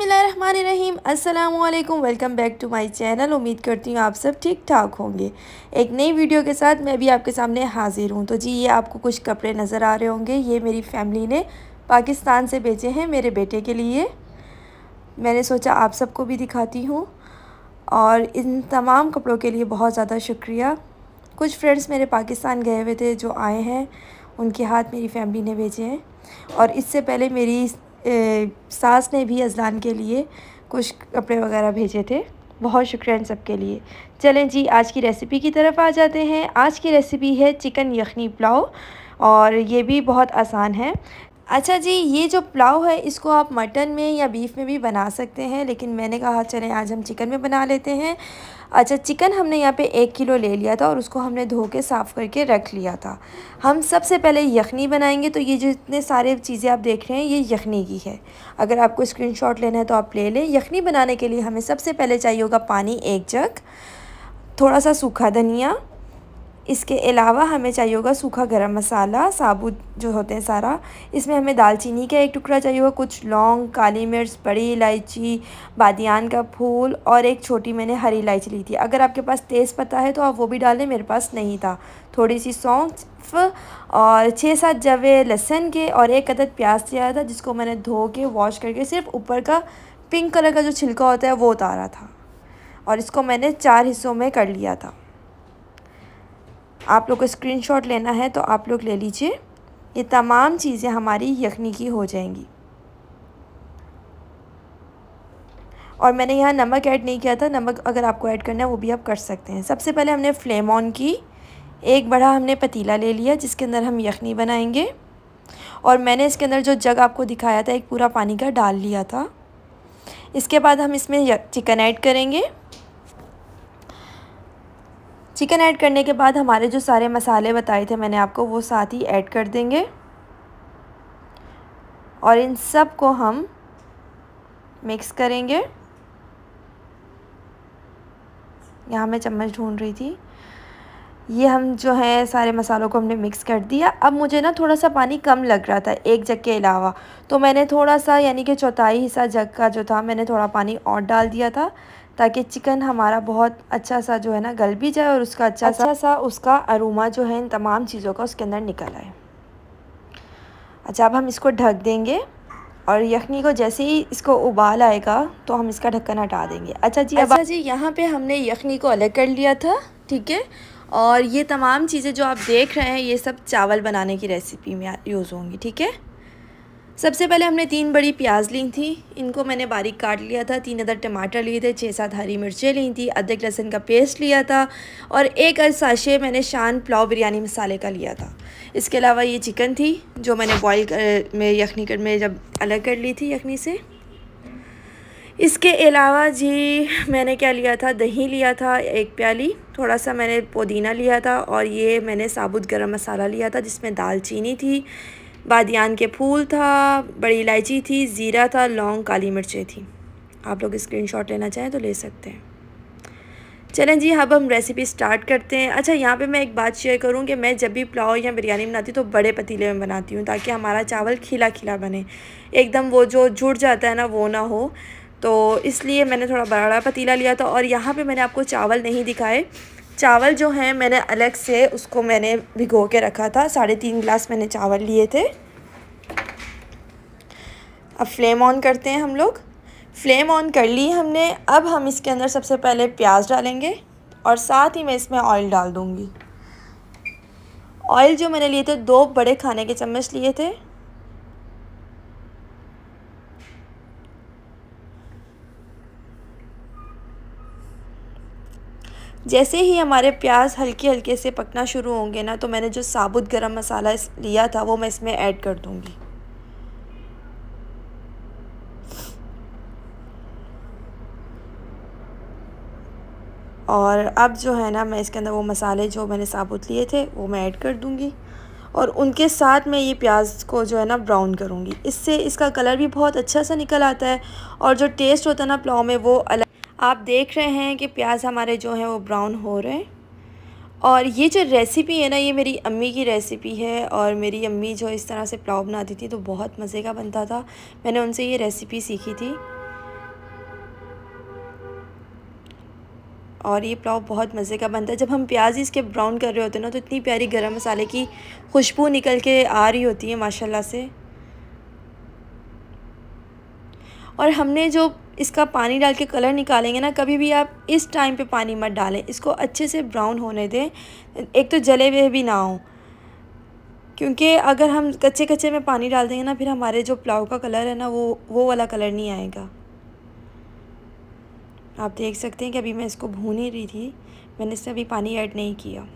बिसमीम अल्लाम welcome back to my channel उम्मीद करती हूँ आप सब ठीक ठाक होंगे एक नई वीडियो के साथ मैं भी आपके सामने हाज़िर हूँ तो जी ये आपको कुछ कपड़े नज़र आ रहे होंगे ये मेरी फ़ैमिली ने पाकिस्तान से भेजे हैं मेरे बेटे के लिए मैंने सोचा आप सबको भी दिखाती हूँ और इन तमाम कपड़ों के लिए बहुत ज़्यादा शुक्रिया कुछ फ्रेंड्स मेरे पाकिस्तान गए हुए थे जो आए हैं उनके हाथ मेरी फ़ैमिली ने भेजे हैं और इससे पहले मेरी ए, सास ने भी अजलान के लिए कुछ कपड़े वगैरह भेजे थे बहुत शुक्रिया इन सब के लिए चलें जी आज की रेसिपी की तरफ आ जाते हैं आज की रेसिपी है चिकन यखनी पुलाव और ये भी बहुत आसान है अच्छा जी ये जो पुलाव है इसको आप मटन में या बीफ में भी बना सकते हैं लेकिन मैंने कहा चलें आज हम चिकन में बना लेते हैं अच्छा चिकन हमने यहाँ पे एक किलो ले लिया था और उसको हमने धो के साफ़ करके रख लिया था हम सबसे पहले यखनी बनाएंगे तो ये जो इतने सारे चीज़ें आप देख रहे हैं ये यखनी की है अगर आपको स्क्रीनशॉट लेना है तो आप ले लें यखनी बनाने के लिए हमें सबसे पहले चाहिए होगा पानी एक जग थोड़ा सा सूखा धनिया इसके अलावा हमें चाहिए होगा सूखा गरम मसाला साबुत जो होते हैं सारा इसमें हमें दालचीनी का एक टुकड़ा चाहिए होगा कुछ लौंग काली मिर्च बड़ी इलायची बादियान का फूल और एक छोटी मैंने हरी इलायची ली थी अगर आपके पास तेज़ पता है तो आप वो भी डालें मेरे पास नहीं था थोड़ी सी सौंफ और छः सात जवे लहसन के और एक अदद प्याज दिया था जिसको मैंने धो के वॉश करके सिर्फ ऊपर का पिंक कलर का जो छिलका होता है वो उतारा था और इसको मैंने चार हिस्सों में कर लिया था आप लोग को स्क्रीन लेना है तो आप लोग ले लीजिए ये तमाम चीज़ें हमारी यखनी की हो जाएंगी और मैंने यहाँ नमक ऐड नहीं किया था नमक अगर आपको ऐड करना है वो भी आप कर सकते हैं सबसे पहले हमने फ्लेम ऑन की एक बड़ा हमने पतीला ले लिया जिसके अंदर हम यखनी बनाएंगे और मैंने इसके अंदर जो जग आपको दिखाया था एक पूरा पानी का डाल लिया था इसके बाद हम इसमें चिकन ऐड करेंगे चिकन ऐड करने के बाद हमारे जो सारे मसाले बताए थे मैंने आपको वो साथ ही ऐड कर देंगे और इन सब को हम मिक्स करेंगे यहाँ मैं चम्मच ढूंढ रही थी ये हम जो है सारे मसालों को हमने मिक्स कर दिया अब मुझे ना थोड़ा सा पानी कम लग रहा था एक जग के अलावा तो मैंने थोड़ा सा यानी कि चौथाई हिस्सा जग का जो था मैंने थोड़ा पानी और डाल दिया था ताकि चिकन हमारा बहुत अच्छा सा जो है ना गल भी जाए और उसका अच्छा सा अच्छा सा उसका अरोमा जो है इन तमाम चीज़ों का उसके अंदर निकल आए अच्छा अब हम इसको ढक देंगे और यखनी को जैसे ही इसको उबाल आएगा तो हम इसका ढक्कन हटा देंगे अच्छा जी अच्छा जी यहाँ पे हमने यखनी को अलग कर लिया था ठीक है और ये तमाम चीज़ें जो आप देख रहे हैं ये सब चावल बनाने की रेसिपी में यूज़ होंगी ठीक है सबसे पहले हमने तीन बड़ी प्याज ली थी इनको मैंने बारीक काट लिया था तीन अदर टमाटर लिए थे छः सात हरी मिर्चें ली थी अदरक लहसन का पेस्ट लिया था और एक अज साशे मैंने शान पुलाव बिरयानी मसाले का लिया था इसके अलावा ये चिकन थी जो मैंने बॉईल कर में यखनी कर में जब अलग कर ली थी यखनी से इसके अलावा जी मैंने क्या लिया था दही लिया था एक प्याली थोड़ा सा मैंने पुदीना लिया था और ये मैंने साबुत गरम मसाला लिया था जिसमें दालचीनी थी बादियान के फूल था बड़ी इलायची थी ज़ीरा था लौंग काली मिर्चें थी आप लोग स्क्रीनशॉट लेना चाहें तो ले सकते हैं चलें जी अब हम रेसिपी स्टार्ट करते हैं अच्छा यहाँ पे मैं एक बात शेयर करूँ कि मैं जब भी पुलाव या बिरयानी बनाती हूँ तो बड़े पतीले में बनाती हूँ ताकि हमारा चावल खिला खिला बने एकदम वो जो जुड़ जाता है ना वो ना हो तो इसलिए मैंने थोड़ा बड़ा पतीला लिया था और यहाँ पे मैंने आपको चावल नहीं दिखाए चावल जो हैं मैंने अलग से उसको मैंने भिगो के रखा था साढ़े तीन गिलास मैंने चावल लिए थे अब फ्लेम ऑन करते हैं हम लोग फ्लेम ऑन कर ली हमने अब हम इसके अंदर सबसे पहले प्याज डालेंगे और साथ ही मैं इसमें ऑयल डाल दूँगी ऑयल जो मैंने लिए थे दो बड़े खाने के चम्मच लिए थे जैसे ही हमारे प्याज हल्के हल्के से पकना शुरू होंगे ना तो मैंने जो साबुत गरम मसाला लिया था वो मैं इसमें ऐड कर दूँगी और अब जो है ना मैं इसके अंदर वो मसाले जो मैंने साबुत लिए थे वो मैं ऐड कर दूँगी और उनके साथ मैं ये प्याज को जो है ना ब्राउन करूँगी इससे इसका कलर भी बहुत अच्छा सा निकल आता है और जो टेस्ट होता है ना पुलाव में वो अलग आप देख रहे हैं कि प्याज हमारे जो हैं वो ब्राउन हो रहे हैं और ये जो रेसिपी है ना ये मेरी अम्मी की रेसिपी है और मेरी अम्मी जो इस तरह से पुलाव बनाती थी तो बहुत मज़े का बनता था मैंने उनसे ये रेसिपी सीखी थी और ये पुलाव बहुत मज़े का बनता है जब हम प्याज इसके ब्राउन कर रहे होते हैं ना तो इतनी प्यारी गरम मसाले की खुशबू निकल के आ रही होती है माशाल्लाह से और हमने जो इसका पानी डाल के कलर निकालेंगे ना कभी भी आप इस टाइम पे पानी मत डालें इसको अच्छे से ब्राउन होने दें एक तो जले हुए भी ना हो क्योंकि अगर हम कच्चे कच्चे में पानी डाल देंगे ना फिर हमारे जो प्लाव का कलर है ना वो वो वाला कलर नहीं आएगा आप देख सकते हैं कि अभी मैं इसको भून ही रही थी मैंने इसमें अभी पानी ऐड नहीं किया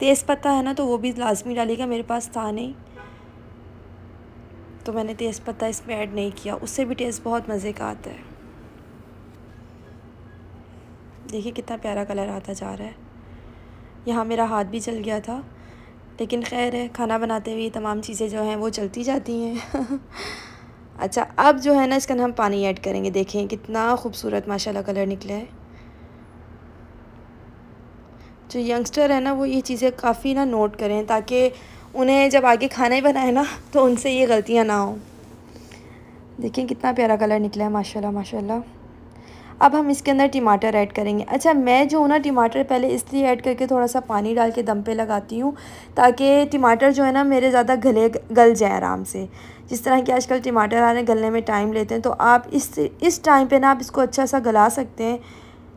तेज़ पत्ता है ना तो वो भी लाजमी डालेगा मेरे पास था नहीं तो मैंने तेज़पत्ता इसमें ऐड नहीं किया उससे भी टेस्ट बहुत मज़े का आता है देखिए कितना प्यारा कलर आता जा रहा है यहाँ मेरा हाथ भी चल गया था लेकिन खैर है खाना बनाते हुए तमाम चीज़ें जो हैं वो चलती जाती हैं अच्छा अब जो है ना इसका हम पानी ऐड करेंगे देखें कितना खूबसूरत माशाल्लाह कलर निकला है जो यंगस्टर है ना वो ये चीज़ें काफ़ी ना नोट करें ताकि उन्हें जब आगे खाना ही बनाए ना तो उनसे ये गलतियाँ ना हों देखिए कितना प्यारा कलर निकला है माशाल्लाह माशाल्लाह अब हम इसके अंदर टमाटर ऐड करेंगे अच्छा मैं जो हूँ ना टमाटर पहले इसलिए ऐड करके थोड़ा सा पानी डाल के दम पे लगाती हूँ ताकि टमाटर जो है ना मेरे ज़्यादा गले गल जाए आराम से जिस तरह कि आजकल टमाटर आने गलने में टाइम लेते हैं तो आप इस इस टाइम पे ना आप इसको अच्छा सा गला सकते हैं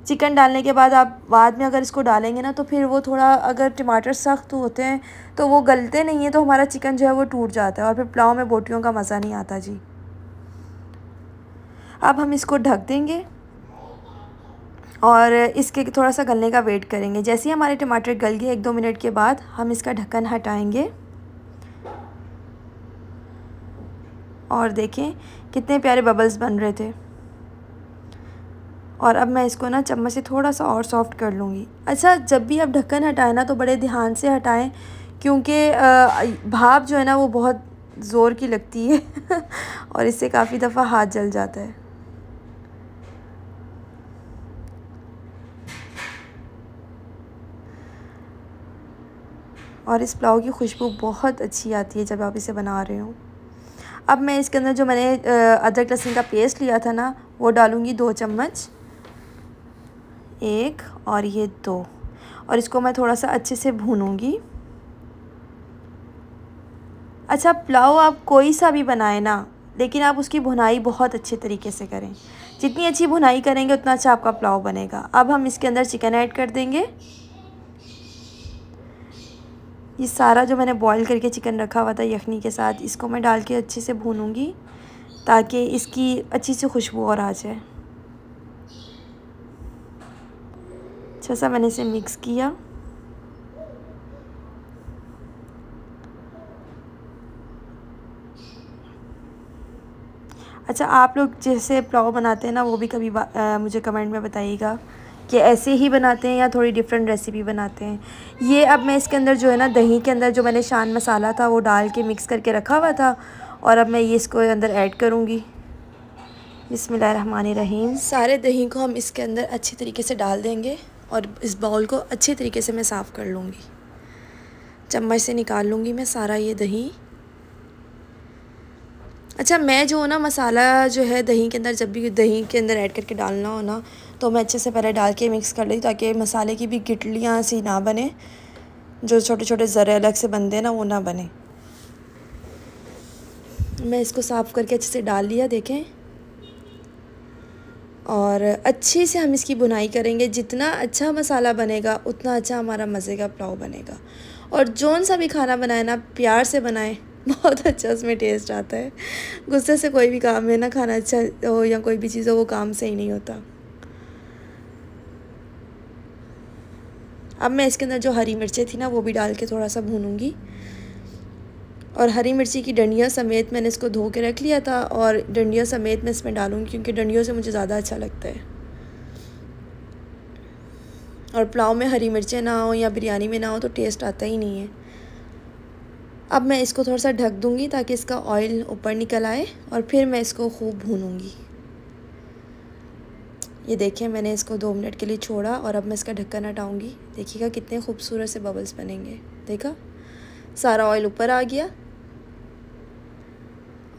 चिकन डालने के बाद आप बाद में अगर इसको डालेंगे ना तो फिर वो थोड़ा अगर टमाटर सख्त होते हैं तो वो गलते नहीं हैं तो हमारा चिकन जो है वो टूट जाता है और फिर पुलाव में बोटियों का मज़ा नहीं आता जी अब हम इसको ढक देंगे और इसके थोड़ा सा गलने का वेट करेंगे जैसे ही हमारे टमाटर गल गए एक दो मिनट के बाद हम इसका ढक्कन हटाएंगे और देखें कितने प्यारे बबल्स बन रहे थे और अब मैं इसको ना चम्मच से थोड़ा सा और सॉफ्ट कर लूँगी अच्छा जब भी आप ढक्कन हटाएं ना तो बड़े ध्यान से हटाएं क्योंकि भाप जो है ना वो बहुत ज़ोर की लगती है और इससे काफ़ी दफ़ा हाथ जल जाता है और इस पुलाव की खुशबू बहुत अच्छी आती है जब आप इसे बना रहे हो अब मैं इसके अंदर जो मैंने अदरक लहसुन का पेस्ट लिया था ना वो डालूँगी दो चम्मच एक और ये दो और इसको मैं थोड़ा सा अच्छे से भूनूंगी अच्छा पुलाव आप कोई सा भी बनाए ना लेकिन आप उसकी भुनाई बहुत अच्छे तरीके से करें जितनी अच्छी भुनाई करेंगे उतना अच्छा आपका पुलाव बनेगा अब हम इसके अंदर चिकन ऐड कर देंगे ये सारा जो मैंने बॉईल करके चिकन रखा हुआ था यखनी के साथ इसको मैं डाल के अच्छे से भूनूंगी ताकि इसकी अच्छी सी खुशबू और आ जाए अच्छा सा मैंने इसे मिक्स किया अच्छा आप लोग जैसे पुलाव बनाते हैं ना वो भी कभी आ, मुझे कमेंट में बताइएगा कि ऐसे ही बनाते हैं या थोड़ी डिफरेंट रेसिपी बनाते हैं ये अब मैं इसके अंदर जो है ना दही के अंदर जो मैंने शान मसाला था वो डाल के मिक्स करके रखा हुआ था और अब मैं ये इसको अंदर ऐड करूँगी बसमिल रहीम सारे दही को हम इसके अंदर अच्छे तरीके से डाल देंगे और इस बाउल को अच्छे तरीके से मैं साफ़ कर लूँगी चम्मच से निकाल लूँगी मैं सारा ये दही अच्छा मैं जो ना मसाला जो है दही के अंदर जब भी दही के अंदर ऐड करके डालना हो ना तो मैं अच्छे से पहले डाल के मिक्स कर लेती ताकि मसाले की भी गिटलियाँ सी ना बने जो छोटे छोटे ज़र अलग से बनते हैं ना वो ना बने मैं इसको साफ़ करके अच्छे से डाल लिया देखें और अच्छे से हम इसकी बुनाई करेंगे जितना अच्छा मसाला बनेगा उतना अच्छा हमारा मज़े का पुलाव बनेगा और जौन सा भी खाना बनाए ना प्यार से बनाए बहुत अच्छा उसमें टेस्ट आता है गुस्से से कोई भी काम है ना खाना अच्छा हो या कोई भी चीज़ हो वो काम सही नहीं होता अब मैं इसके अंदर जो हरी मिर्चें थी ना वो भी डाल के थोड़ा सा भूनूंगी और हरी मिर्ची की डंडियाँ समेत मैंने इसको धो के रख लिया था और डंडियों समेत मैं इसमें डालूँगी क्योंकि डंडियों से मुझे ज़्यादा अच्छा लगता है और पुलाव में हरी मिर्चें ना हो या बिरयानी में ना हो तो टेस्ट आता ही नहीं है अब मैं इसको थोड़ा सा ढक दूँगी ताकि इसका ऑयल ऊपर निकल आए और फिर मैं इसको खूब भूनूँगी ये देखिए मैंने इसको दो मिनट के लिए छोड़ा और अब मैं इसका ढक्कन हटाऊँगी देखिएगा कितने खूबसूरत से बबल्स बनेंगे देखा सारा ऑयल ऊपर आ गया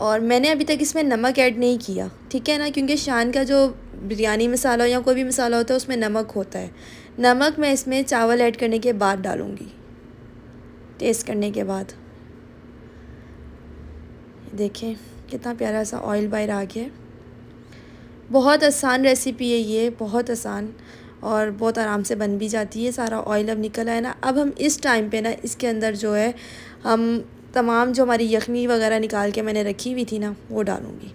और मैंने अभी तक इसमें नमक ऐड नहीं किया ठीक है ना क्योंकि शान का जो बिरयानी मसाला या कोई भी मसाला होता है उसमें नमक होता है नमक मैं इसमें चावल ऐड करने के बाद डालूँगी टेस्ट करने के बाद देखें कितना प्यारा सा ऑयल बाहर आ गया बहुत आसान रेसिपी है ये बहुत आसान और बहुत आराम से बन भी जाती है सारा ऑयल अब निकल आए ना अब हम इस टाइम पे ना इसके अंदर जो है हम तमाम जो हमारी यखनी वगैरह निकाल के मैंने रखी हुई थी ना वो डालूँगी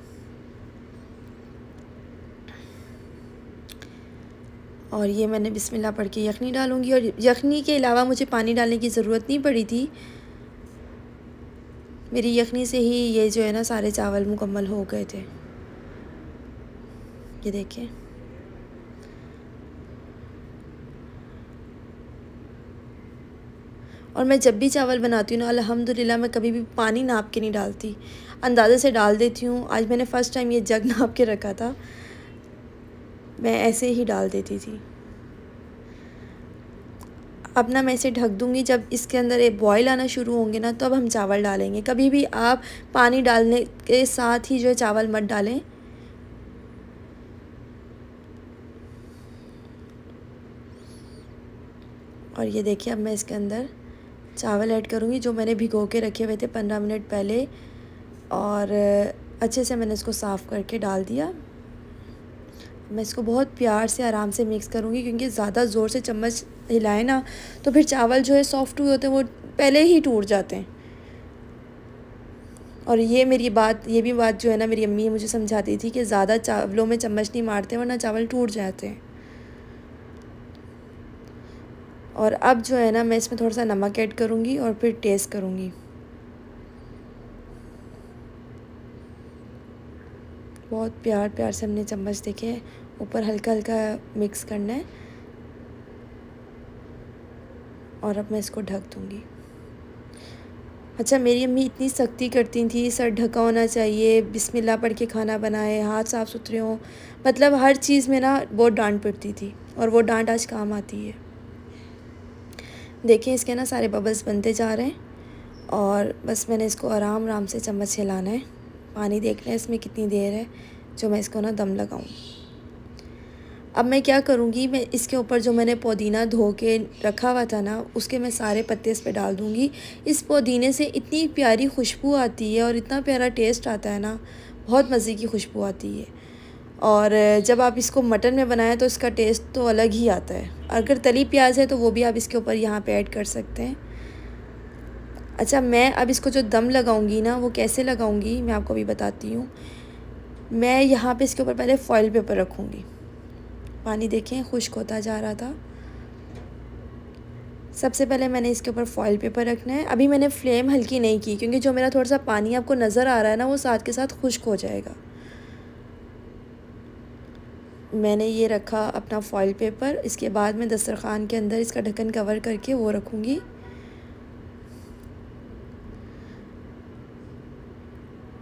और ये मैंने बिस्मिल्लाह पढ़ के यखनी डालूँगी और यखनी के अलावा मुझे पानी डालने की ज़रूरत नहीं पड़ी थी मेरी यखनी से ही ये जो है ना सारे चावल मुकम्मल हो गए थे ये देखें और मैं जब भी चावल बनाती हूँ ना अलहमदिल्ला मैं कभी भी पानी नाप के नहीं डालती अंदाजे से डाल देती हूँ आज मैंने फ़र्स्ट टाइम ये जग नाप के रखा था मैं ऐसे ही डाल देती थी अब ना मैं इसे ढक दूँगी जब इसके अंदर ये बॉयल आना शुरू होंगे ना तो अब हम चावल डालेंगे कभी भी आप पानी डालने के साथ ही जो है चावल मत डालें और ये देखिए अब मैं इसके अंदर चावल ऐड करूँगी जो मैंने भिगो के रखे हुए थे पंद्रह मिनट पहले और अच्छे से मैंने इसको साफ़ करके डाल दिया मैं इसको बहुत प्यार से आराम से मिक्स करूँगी क्योंकि ज़्यादा ज़ोर से चम्मच हिलाए ना तो फिर चावल जो है सॉफ्ट हुए होते हैं वो पहले ही टूट जाते हैं और ये मेरी बात ये भी बात जो है ना मेरी अम्मी मुझे समझाती थी कि ज़्यादा चावलों में चम्मच नहीं मारते वरना चावल टूट जाते हैं और अब जो है ना मैं इसमें थोड़ा सा नमक ऐड करूँगी और फिर टेस्ट करूँगी बहुत प्यार प्यार से हमने चम्मच देखे हैं ऊपर हल्का हल्का मिक्स करना है और अब मैं इसको ढक दूँगी अच्छा मेरी अम्मी इतनी सख्ती करती थी सर ढका होना चाहिए बिस्मिल्लाह पढ़ के खाना बनाए हाथ साफ़ सुथरे हों मतलब हर चीज़ में ना बहुत डांट पड़ती थी और वो डांट आज काम आती है देखिए इसके ना सारे बबल्स बनते जा रहे हैं और बस मैंने इसको आराम आराम से चम्मच हिलाना है पानी देखना है इसमें कितनी देर है जो मैं इसको ना दम लगाऊँ अब मैं क्या करूँगी मैं इसके ऊपर जो मैंने पुदीना धो के रखा हुआ था ना उसके मैं सारे पत्ते इस पर डाल दूँगी इस पुदीने से इतनी प्यारी खुशबू आती है और इतना प्यारा टेस्ट आता है ना बहुत मज़े की खुशबू आती है और जब आप इसको मटन में बनाएं तो इसका टेस्ट तो अलग ही आता है अगर तली प्याज है तो वो भी आप इसके ऊपर यहाँ पे ऐड कर सकते हैं अच्छा मैं अब इसको जो दम लगाऊंगी ना वो कैसे लगाऊंगी मैं आपको भी बताती हूँ मैं यहाँ पे इसके ऊपर पहले फॉइल पेपर रखूँगी पानी देखें खुश्क होता जा रहा था सबसे पहले मैंने इसके ऊपर फॉइल पेपर रखना है अभी मैंने फ्लेम हल्की नहीं की क्योंकि जो मेरा थोड़ा सा पानी आपको नज़र आ रहा है ना वो साथ के साथ खुश्क हो जाएगा मैंने ये रखा अपना फॉइल पेपर इसके बाद मैं दस्तरखान के अंदर इसका ढक्कन कवर करके वो रखूँगी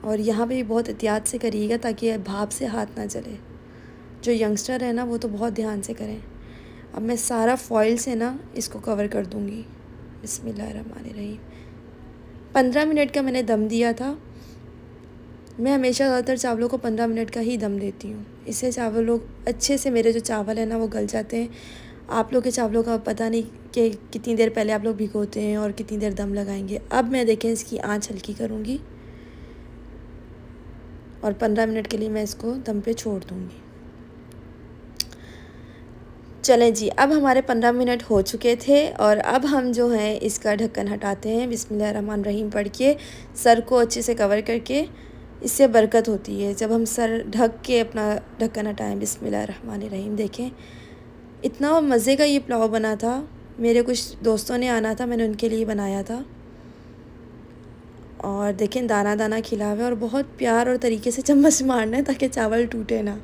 और यहाँ पे भी बहुत एहतियात से करिएगा ताकि भाप से हाथ ना चले जो यंगस्टर है ना वो तो बहुत ध्यान से करें अब मैं सारा फॉइल से ना इसको कवर कर दूँगी बसमिल्लर रही पंद्रह मिनट का मैंने दम दिया था मैं हमेशा ज़्यादातर चावलों को पंद्रह मिनट का ही दम देती हूँ इससे चावल लोग अच्छे से मेरे जो चावल है ना वो गल जाते हैं आप लोग के चावलों का पता नहीं कि कितनी देर पहले आप लोग भिगोते हैं और कितनी देर दम लगाएंगे अब मैं देखें इसकी आँच हल्की करूँगी और पंद्रह मिनट के लिए मैं इसको दम पे छोड़ दूँगी चलें जी अब हमारे पंद्रह मिनट हो चुके थे और अब हम जो है इसका ढक्कन हटाते हैं बिस्मिल्लाह रहीम पढ़ के सर को अच्छे से कवर करके इससे बरकत होती है जब हम सर ढक के अपना ढक्कन हटाएं बिसमान रहीम देखें इतना मज़े का ये पुलाव बना था मेरे कुछ दोस्तों ने आना था मैंने उनके लिए बनाया था और देखें दाना दाना खिला हुआ और बहुत प्यार और तरीके से चम्मच मारना है ताकि चावल टूटे ना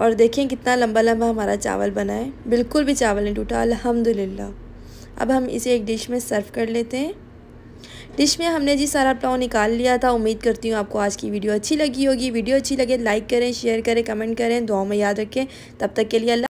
और देखें कितना लंबा लंबा हमारा चावल बना है बिल्कुल भी चावल नहीं टूटा अलहमदिल्ला अब हम इसे एक डिश में सर्व कर लेते हैं डिश में हमने जी सारा पुलाव निकाल लिया था उम्मीद करती हूँ आपको आज की वीडियो अच्छी लगी होगी वीडियो अच्छी लगे तो लाइक करें शेयर करें कमेंट करें दुआ में याद रखें तब तक के लिए अल्लाह